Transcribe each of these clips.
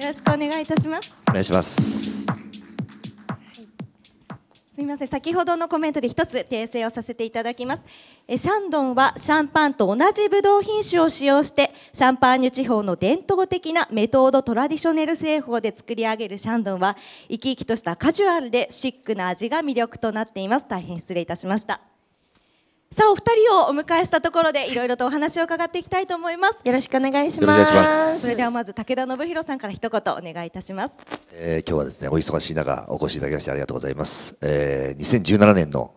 よろしくお願いいたします。お願いします。すみません先ほどのコメントで1つ訂正をさせていただきますえシャンドンはシャンパンと同じブドウ品種を使用してシャンパーニュ地方の伝統的なメトードトラディショネル製法で作り上げるシャンドンは生き生きとしたカジュアルでシックな味が魅力となっています大変失礼いたしましたさあお二人をお迎えしたところでいろいろとお話を伺っていきたいと思いますよろしくお願いしますそれではまず武田信弘さんから一言お願いいたします、えー、今日はですねお忙しい中お越しいただきましてありがとうございます、えー、2017年の、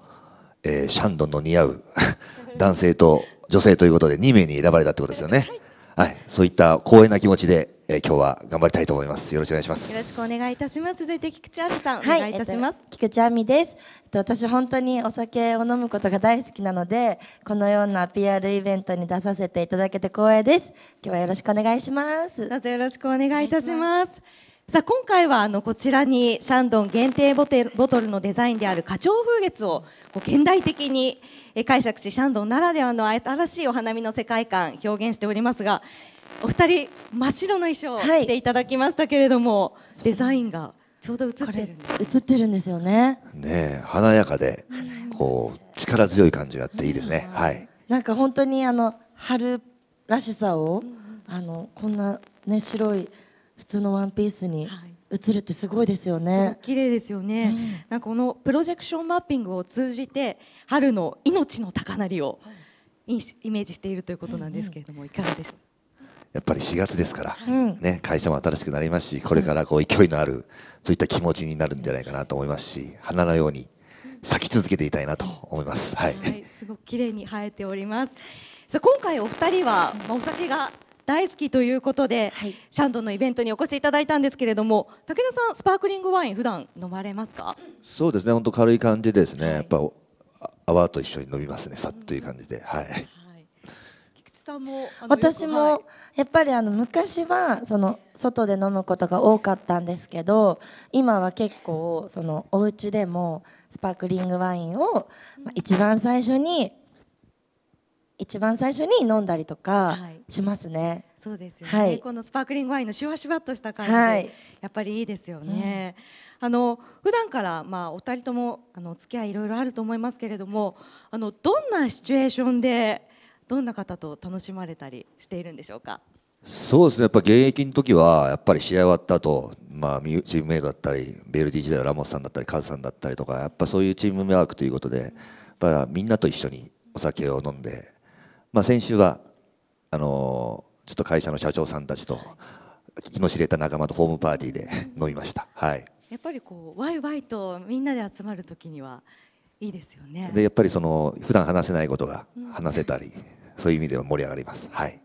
えー、シャンドンの似合う 男性と女性ということで2名に選ばれたってことですよねはい、はい、そういった光栄な気持ちでえー、今日は頑張りたいと思います。よろしくお願いします。よろしくお願いいたします。続いて菊池亜美さん、お願いいたします。えっと、菊池亜美です。えっと、私本当にお酒を飲むことが大好きなので、このような PR イベントに出させていただけて光栄です。今日はよろしくお願いします。どうぞよろしくお願いいたします。さあ今回はあのこちらにシャンドン限定ボテボトルのデザインである花鳥風月をこう現代的に解釈しシャンドンならではの新しいお花見の世界観表現しておりますがお二人真っ白の衣装を着ていただきましたけれども、はい、デザインがちょうど映ってる映ってるんですよねね華やかでこう力強い感じがあっていいですね、うん、はいなんか本当にあの春らしさを、うん、あのこんなね白い普通のワンピースに、はい映るってすごいですよね。綺麗ですよね。うん、なんかこのプロジェクションマッピングを通じて春の命の高鳴りをイメージしているということなんですけれども、いかがでしょう。やっぱり4月ですから、うん、ね、会社も新しくなりますしこれからこう勢いのあるそういった気持ちになるんじゃないかなと思いますし花のように咲き続けていたいなと思います。はい、はい、すごく綺麗に生えております。さあ今回お二人は、まあ、お酒が大好きということで、はい、シャンドンのイベントにお越しいただいたんですけれども武田さんスパークリングワイン普段飲まれますかそうですね本当軽い感じですね、はい、やっぱ泡と一緒に飲みますねさっという感じで、はいさんも私もやっぱりあの昔はその外で飲むことが多かったんですけど今は結構そのお家でもスパークリングワインを一番最初に一番最初に飲んだりとかしますね。はい、そうですよね、はい、このスパークリングワインのシュワシュワっとした感じ、はい、やっぱりいいですよね。うん、あの普段からまあお二人ともあのお付き合いいろいろあると思いますけれども、あのどんなシチュエーションでどんな方と楽しまれたりしているんでしょうかそうですねやっぱ現役の時はやっぱり試合終わった後、まあチームメイトだったりベルディ時代のラモスさんだったりカズさんだったりとかやっぱそういうチームワークということでやっみんなと一緒にお酒を飲んで、まあ、先週はあのちょっと会社の社長さんたちと気の知れた仲間とホームパーティーで 飲みました。はい、やっぱりこうワイワイとみんなで集まる時にはいいですよね。でやっぱりその普段話せないことが話せたり、うそういう意味では盛り上がります。はい。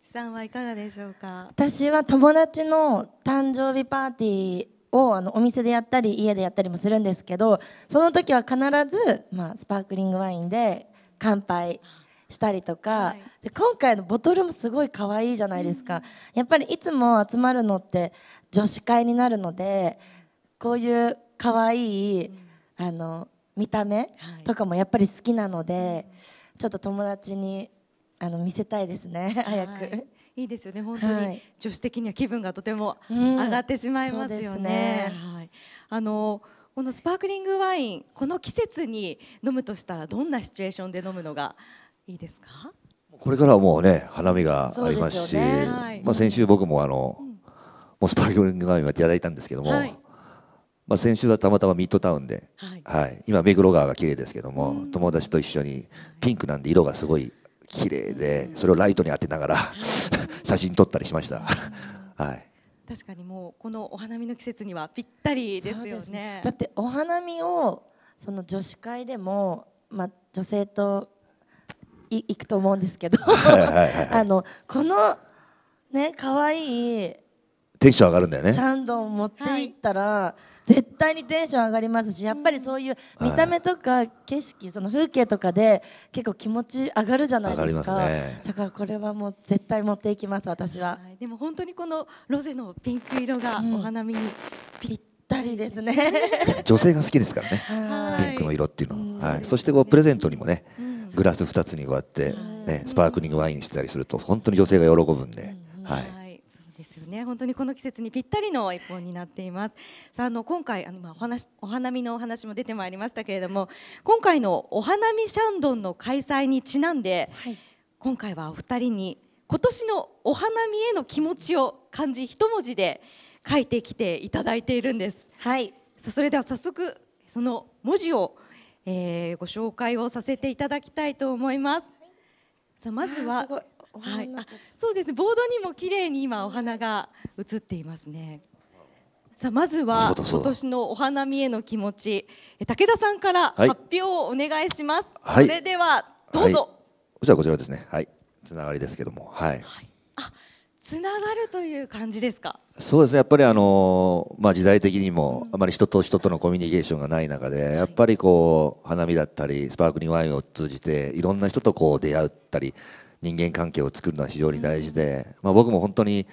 さんはいかがでしょうか。私は友達の誕生日パーティーをあのお店でやったり家でやったりもするんですけど、その時は必ずまあスパークリングワインで乾杯。したりとか、はい、で今回のボトルもすごい可愛いじゃないですか、うん、やっぱりいつも集まるのって女子会になるのでこういう可愛い、うん、あの見た目とかもやっぱり好きなので、ちょっと友達にあの見せたいですね、早く。はいいいですよね本当に、はい、女子的には気分がとても上がってしまいますよね。うん、ねはい、あのこのスパークリングワインこの季節に飲むとしたらどんなシチュエーションで飲むのがいいですか？これからはもうね花見がありますし、すねはい、まあ先週僕もあの、うん、もうスパークリングワインはいただいたんですけども、はい、まあ、先週はたまたまミッドタウンで、はい、はい、今目黒川が綺麗ですけども、友達と一緒にピンクなんで色がすごい綺麗で、それをライトに当てながら、写真撮ったりしました。はい。確かにもうこのお花見の季節にはぴったりですよね。ねだってお花見をその女子会でもまあ女性と行くと思うんですけど、あのこのね可愛いテンション上がるんだよね。シャンドン持っていったら。はい絶対にテンション上がりますしやっぱりそういう見た目とか景色その風景とかで結構気持ち上がるじゃないですかだからこれはもう絶対持っていきます私は、でも本当にこのロゼのピンク色がお花見にぴったりですね、女性が好きですからねピンクの色っていうのは、はい、そしてこうプレゼントにもね、グラス2つにこうやって、ね、スパークリングワインしたりすると本当に女性が喜ぶんで、はいね本当にこの季節にぴったりの一本になっていますさああの今回あの、まお話お花見のお話も出てまいりましたけれども今回のお花見シャンドンの開催にちなんで、はい、今回はお二人に今年のお花見への気持ちを漢字一文字で書いてきていただいているんですはいさあそれでは早速その文字を、えー、ご紹介をさせていただきたいと思います、はい、さあまずははい、あそうですねボードにも綺麗に今お花が映っていますねさあまずは今年のお花見への気持ち武田さんから発表をお願いします、はい、それではどうぞ、はい、じゃこちらですねはいつながりですけどもはい、はい、あつながるという感じですかそうですねやっぱりあの、まあ、時代的にもあまり人と人とのコミュニケーションがない中で、やっぱりこう花見だったりスパークリングワインを通じていろんな人とこう出会ったり人間関係を作るのは非常に大事で、まあ、僕も本当に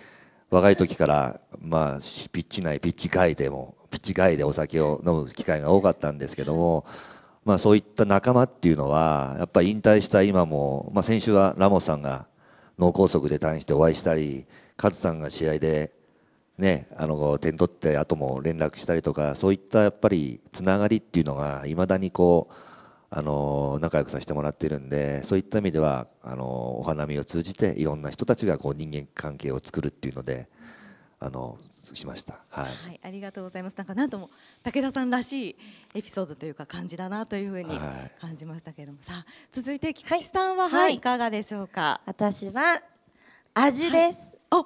若い時から、まあ、ピッチ内ピッチ外でもピッチ外でお酒を飲む機会が多かったんですけども、まあ、そういった仲間っていうのはやっぱり引退した今も、まあ、先週はラモスさんが脳梗塞で退院してお会いしたりカズさんが試合で、ね、あの点取って後も連絡したりとかそういったやっぱりつながりっていうのがいまだにこうあの仲良くさせてもらっているんでそういった意味ではあのお花見を通じていろんな人たちがこう人間関係を作るっていうので。あのしました、はい、はい、ありがとうございますなんか何んとも武田さんらしいエピソードというか感じだなというふうに感じましたけれども、はい、さあ続いて菊池さんは、はい、はい、いかがでしょうか私は味です、はい、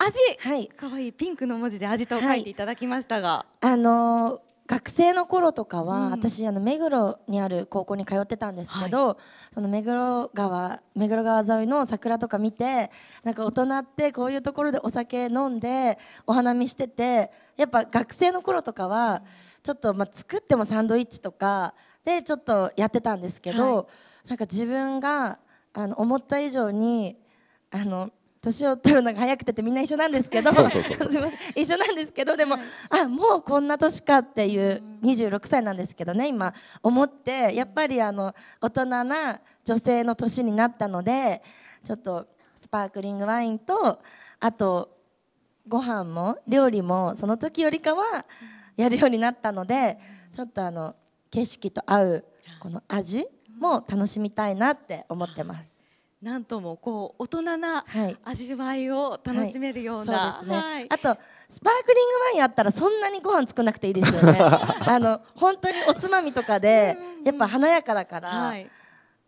お味、はい、かわいいピンクの文字で味と書いていただきましたが、あのー学生の頃とかは、うん、私あの目黒にある高校に通ってたんですけど、はい、その目黒川目黒川沿いの桜とか見てなんか大人ってこういうところでお酒飲んでお花見しててやっぱ学生の頃とかはちょっと、まあ、作ってもサンドイッチとかでちょっとやってたんですけど、はい、なんか自分があの思った以上にあの年を取るのが早くてってみんな一緒なんですけど一緒なんですけどでも、あもうこんな年かっていう26歳なんですけどね今思ってやっぱりあの大人な女性の年になったのでちょっとスパークリングワインとあとご飯も料理もその時よりかはやるようになったのでちょっとあの景色と合うこの味も楽しみたいなって思ってます。なんともこう大人な味わいを楽しめるような、はいはい、そうですね、はい、あとスパークリングワインあったらそんなにご飯作らなくていいですよね あの本当におつまみとかでやっぱ華やかだから、い、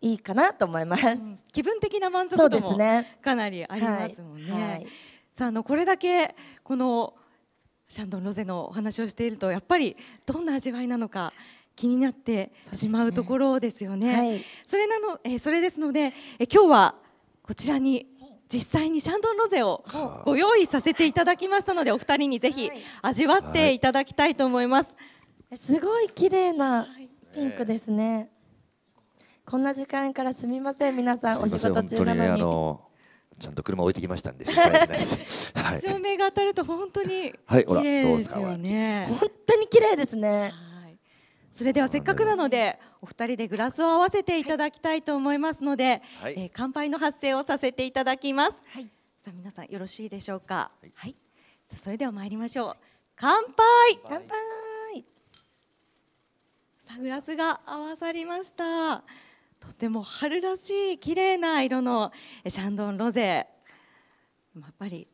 いかなと思います、うん、気分的な満足度もかなりありますもんね、ねはい、さあのこれだけこのシャンドンロゼのお話をしているとやっぱりどんな味わいなのか気になってしまうところですよね。そ、ねはい、れなの、えそれですので、え今日はこちらに実際にシャンドンロゼをご用意させていただきましたので、お二人にぜひ味わっていただきたいと思います。はい、すごい綺麗なピンクですね。こんな時間からすみません皆さんお仕事中なのに。にちゃんと車置いてきましたんで 照明が当たると本当に綺麗ですよね。はい、本当に綺麗ですね。それではせっかくなのでお二人でグラスを合わせていただきたいと思いますので、はい、えー、乾杯の発声をさせていただきます、はい、さあ皆さんよろしいでしょうかはい、はい、それでは参りましょう乾杯乾杯さあグラスが合わさりましたとても春らしい綺麗な色のシャンドンロゼやっぱり